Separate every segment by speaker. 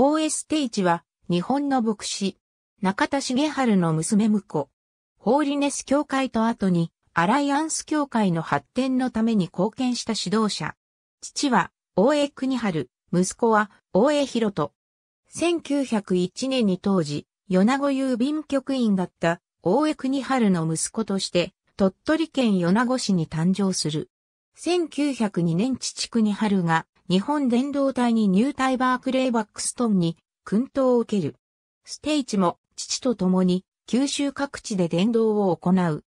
Speaker 1: 大江イ一は、日本の牧師、中田重春の娘婿、ホーリネス教会と後に、アライアンス教会の発展のために貢献した指導者。父は、大江国春、息子は、大江博人。1901年に当時、米子郵便局員だった大江国春の息子として、鳥取県米子市に誕生する。1902年父国春が日本伝道隊に入隊バークレイ・バックストンに訓導を受ける。ステイチも父と共に九州各地で伝道を行う。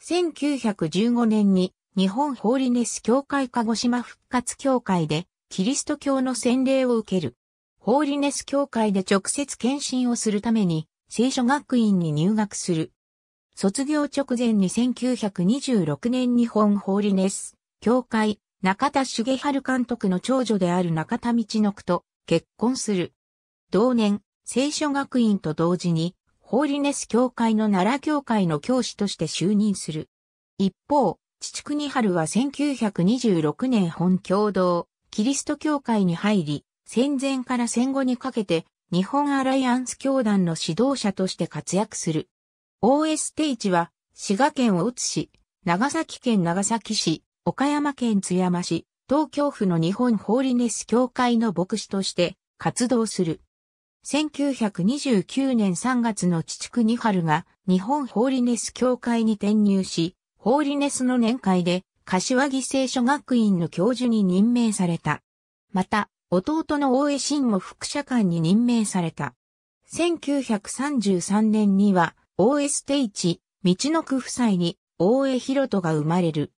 Speaker 1: 1915年に日本ホーリネス協会鹿児島復活協会でキリスト教の洗礼を受ける。ホーリネス協会で直接検診をするために聖書学院に入学する。卒業直前に1926年日本ホーリネス協会中田茂春監督の長女である中田道のくと結婚する。同年、聖書学院と同時に、ホーリネス教会の奈良教会の教師として就任する。一方、父国春は1926年本共同、キリスト教会に入り、戦前から戦後にかけて、日本アライアンス教団の指導者として活躍する。OS 定地は、滋賀県大津市、長崎県長崎市、岡山県津山市、東京府の日本ホーリネス協会の牧師として活動する。1929年3月の地区二春が日本ホーリネス協会に転入し、ホーリネスの年会で柏木聖書学院の教授に任命された。また、弟の大江慎も副社官に任命された。1933年には、大江ステイチ、道の区夫妻に、大江博人が生まれる。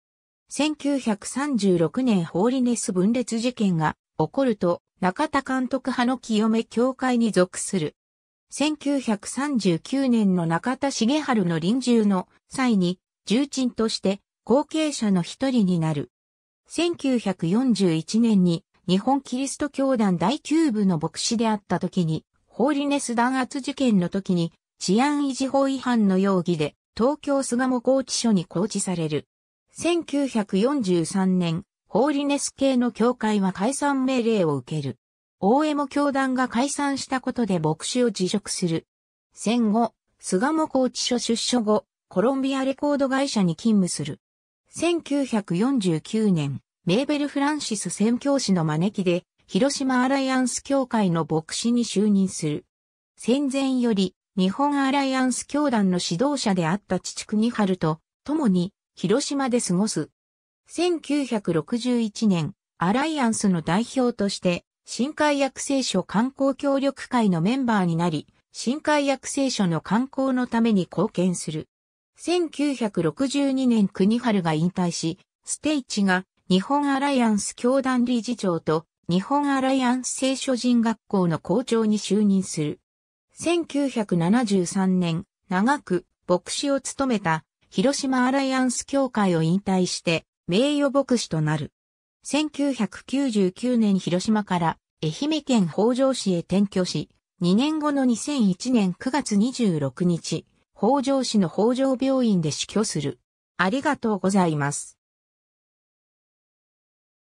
Speaker 1: 1936年ホーリネス分裂事件が起こると中田監督派の清め教会に属する。1939年の中田重春の臨終の際に重鎮として後継者の一人になる。1941年に日本キリスト教団第9部の牧師であった時に、ホーリネス弾圧事件の時に治安維持法違反の容疑で東京巣鴨拘置所に拘置される。1943年、ホーリネス系の教会は解散命令を受ける。大江も教団が解散したことで牧師を辞職する。戦後、菅も高知所出所後、コロンビアレコード会社に勤務する。1949年、メーベル・フランシス宣教師の招きで、広島アライアンス協会の牧師に就任する。戦前より、日本アライアンス教団の指導者であった父国春と、共に、広島で過ごす。1961年、アライアンスの代表として、深海薬聖書観光協力会のメンバーになり、深海薬聖書の観光のために貢献する。1962年国春が引退し、ステイチが日本アライアンス教団理事長と日本アライアンス聖書人学校の校長に就任する。1973年、長く牧師を務めた広島アライアンス協会を引退して名誉牧師となる。1999年広島から愛媛県北条市へ転居し、2年後の2001年9月26日、北条市の北条病院で死去する。ありがとうございます。